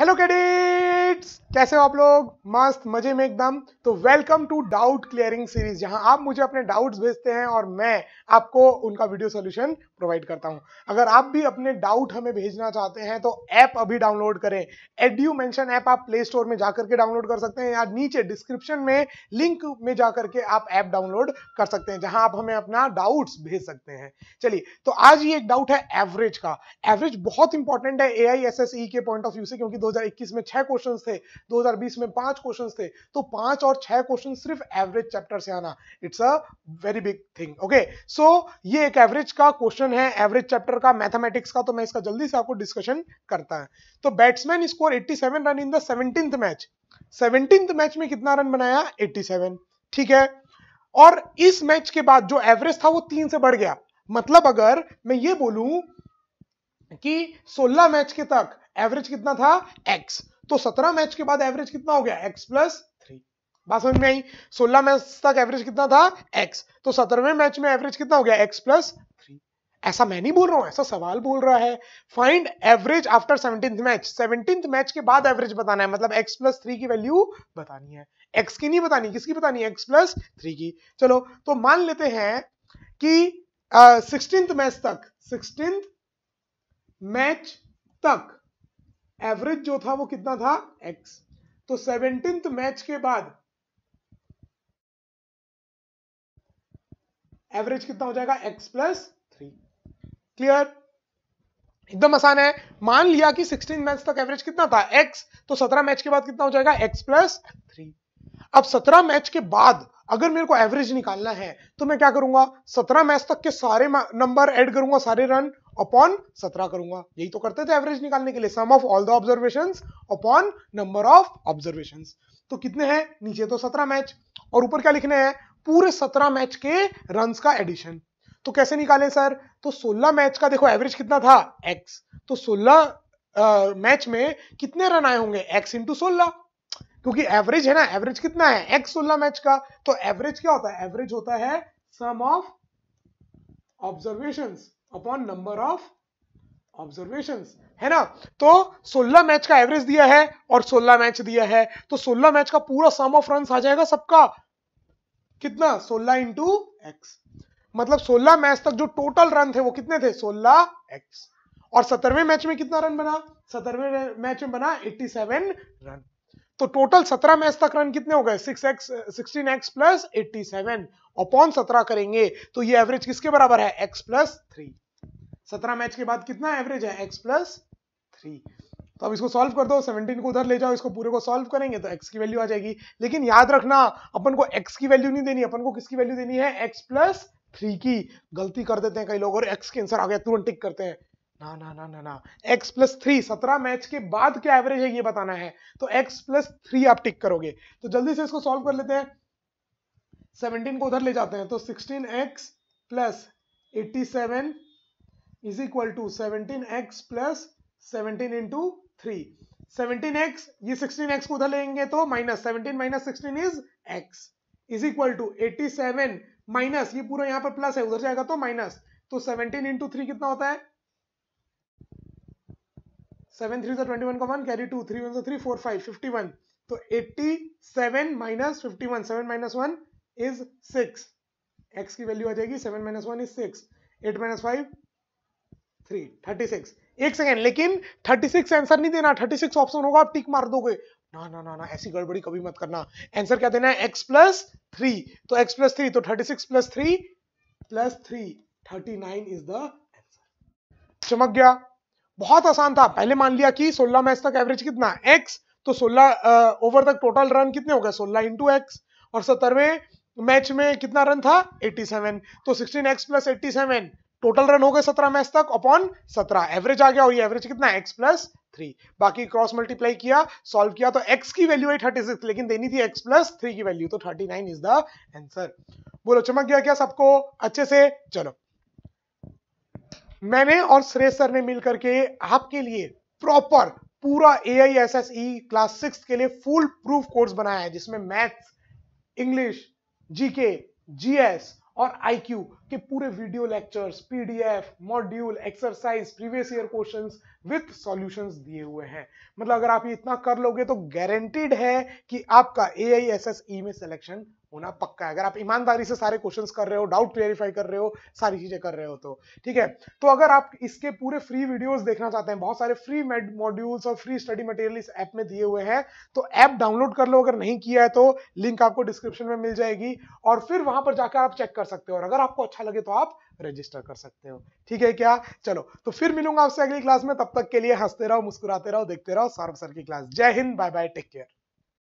hello cadets कैसे हो आप लोग मस्त मजे में एकदम तो welcome to doubt clearing series जहां आप मुझे अपने डाउट्स भेजते हैं और मैं आपको उनका वीडियो सॉल्यूशन प्रोवाइड करता हूं अगर आप भी अपने डाउट हमें भेजना चाहते हैं तो ऐप अभी डाउनलोड करें एडियो मेंशन ऐप आप प्ले स्टोर में जाकर के डाउनलोड कर सकते हैं या नीचे डिस्क्रिप्शन में लिंक में जाकर के आप ऐप डाउनलोड कर सकते हैं जहां आप हमें अपना डाउट्स भेज सकते हैं चलिए तो आज ये एक डाउट है एवरेज का एवरेज बहुत इंपॉर्टेंट है ए e के पॉइंट ऑफ व्यू से क्योंकि 2021 में छह क्वेश्चन थे 2020 में पांच क्वेश्चन थे तो पांच और छह क्वेश्चन सिर्फ एवरेज चैप्टर से आना it's a very big thing okay so ये एक एवरेज का क्वेश्चन है एवरेज चैप्टर का मैथमेटिक्स का तो मैं इसका जल्दी से आपको डिस्कशन करता है तो batsman score 87 run in the seventeenth match seventeen match में कितना रन बनाया 87 ठीक है और इस मैच के बाद जो एवरेज था वो तीन से बढ़ गया मतलब अगर मैं ये बोलूं कि 16 मैच के तक एवरेज कितना था x तो 17 मैच के बाद एवरेज कितना हो गया x प्लस थ्री बात समझ में आई 16 मैच तक एवरेज कितना था x तो 17वें मैच में एवरेज कितना हो गया x प्लस थ्री ऐसा मैं नहीं बोल रहा हूं ऐसा सवाल बोल रहा है find average after seventeen match seventeen match के बाद एवरेज बताना है मतलब एक्स प्लस थ्री की वैल्यू बतानी है एक्स की नहीं बतानी किसकी बतानी है एक्स प्लस थ्री की चलो तो मान लेते हैं कि सिक्सटींथ मैच तक सिक्सटींथ मैच तक एवरेज जो था वो कितना था एक्स तो सेवनटींथ मैच के बाद एवरेज कितना हो जाएगा एक्स प्लस थ्री क्लियर एकदम आसान है मान लिया कि 16 मैच तक एवरेज कितना था एक्स तो 17 मैच के बाद कितना हो जाएगा एक्स प्लस थ्री अब सत्रह मैच के बाद अगर मेरे को एवरेज निकालना है तो मैं क्या करूंगा सत्रह मैच तक के सारे नंबर ऐड करूंगा सारे रन अपॉन सत्रह करूंगा यही तो करते थे एवरेज निकालने के लिए sum of all the observation upon number of observation तो कितने हैं नीचे तो सत्रह मैच और ऊपर क्या लिखने हैं पूरे सत्रह मैच के रन का एडिशन तो कैसे निकाले सर तो 16 मैच का देखो एवरेज कितना था x तो 16 मैच में कितने रन आए होंगे x इंटू सोलह क्योंकि एवरेज है ना एवरेज कितना है एक्स सोलह मैच का तो एवरेज क्या होता है एवरेज होता है sum of observation upon number of observation है ना तो 16 मैच का एवरेज दिया है और 16 मैच दिया है तो 16 मैच का पूरा सम ऑफ रन आ जाएगा सबका कितना 16 इंटू एक्स मतलब 16 मैच तक जो टोटल रन थे वो कितने थे 16 एक्स और सत्तरवें मैच में कितना रन बना सत्रहवें मैच में बना 87 रन तो टोटल 17 मैच तक रन कितने हो गए 6x 16x प्लस 87 अपॉन 17 करेंगे तो ये एवरेज किसके बराबर है x प्लस थ्री सत्रह मैच के बाद कितना एवरेज है x प्लस थ्री तो अब इसको सॉल्व कर दो 17 को उधर ले जाओ इसको पूरे को सॉल्व करेंगे तो x की वैल्यू आ जाएगी लेकिन याद रखना अपन को x की वैल्यू नहीं देनी अपन को किसकी वैल्यू देनी है x प्लस थ्री की गलती कर देते हैं कई लोग और x के आंसर आ गया तुरंत टिक करते हैं ना ना ना ना ना x प्लस थ्री सत्रह मैच के बाद क्या एवरेज है ये बताना है तो x प्लस थ्री आप टिक करोगे तो जल्दी से इसको सॉल्व कर लेते हैं 17 को उधर ले जाते हैं तो 16x X plus eighty seven is equal to seventeen X plus seventeen into three seventeen X ये सिक्सटीन एक्स को उधर लेंगे तो minus seventeen minus sixteen is X is equal to eighty seven minus ये पूरा यहाँ पर प्लस है उधर जाएगा तो माइनस तो सेवनटीन इंटू थ्री कितना होता है सेवन थ्री ट्वेंटी वन का one carry two three one three four five fifty one तो eighty seven minus fifty one seven minus one is six X की वैल्यू आ जाएगी seven minus one is six eight minus five three thirty six एक second लेकिन thirty six answer नहीं देना thirty six option होगा आप टिक मार दोगे ना ना ना ना ऐसी गड़बड़ी कभी मत करना आंसर क्या देना है एक्स प्लस थ्री तो एक्स प्लस थ्री तो thirty six plus three plus three thirty nine is the answer चमक गया बहुत आसान था पहले मान लिया कि 16 मैच तक एवरेज कितना x तो 16 ओवर तक टोटल रन कितने हो गए 16 इंटू एक्स और सत्तरवे मैच में कितना रन था 87 तो 16x plus eighty total run हो गए 17 मैच तक अपॉन 17 एवरेज आ गया और ये एवरेज कितना x प्लस थ्री बाकी क्रॉस मल्टीप्लाई किया सॉल्व किया तो x की वैल्यू आई थर्टी सिक्स लेकिन देनी थी x प्लस थ्री की वैल्यू तो thirty nine is the answer बोलो चमक गया क्या सबको अच्छे से चलो मैंने और सुरेश सर ने मिलकर के आपके लिए प्रॉपर पूरा A I S S E class six के लिए फुल प्रूफ कोर्स बनाया है जिसमें मैथ्स इंग्लिश जीके जीएस और आईक्यू के पूरे video lectures PDF module exercise previous year questions with solutions दिए हुए हैं मतलब अगर आप इतना कर लोगे तो गारंटीड है कि आपका ए आई एस एस ई में सिलेक्शन होना पक्का है अगर आप ईमानदारी से सारे क्वेश्चन कर रहे हो डाउट क्लियरिफाई कर रहे हो सारी चीजें कर रहे हो तो ठीक है तो अगर आप इसके पूरे फ्री वीडियोस देखना चाहते हैं बहुत सारे फ्री मॉड्यूल्स और फ्री स्टडी मटेरियल इस ऐप में दिए हुए हैं तो ऐप डाउनलोड कर लो अगर नहीं किया है तो लिंक आपको डिस्क्रिप्शन में मिल जाएगी और फिर वहां पर जाकर आप चेक कर सकते हो और अगर आपको अच्छा लगे तो आप रजिस्टर कर सकते हो ठीक है क्या चलो तो फिर मिलूंगा आपसे अगली क्लास में तब तक के लिए हंसते रहो मुस्कुराते रहो देखते रहो सौरभ सर की क्लास जय हिंद बाय बाय टेक केयर